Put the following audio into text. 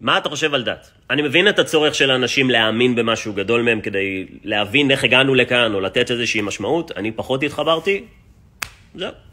מה אתה חושב על דת? אני מבין את הצורך של האנשים להאמין במשהו גדול מהם כדי להבין איך הגענו לכאן או לתת איזושהי משמעות, אני פחות התחברתי, זהו.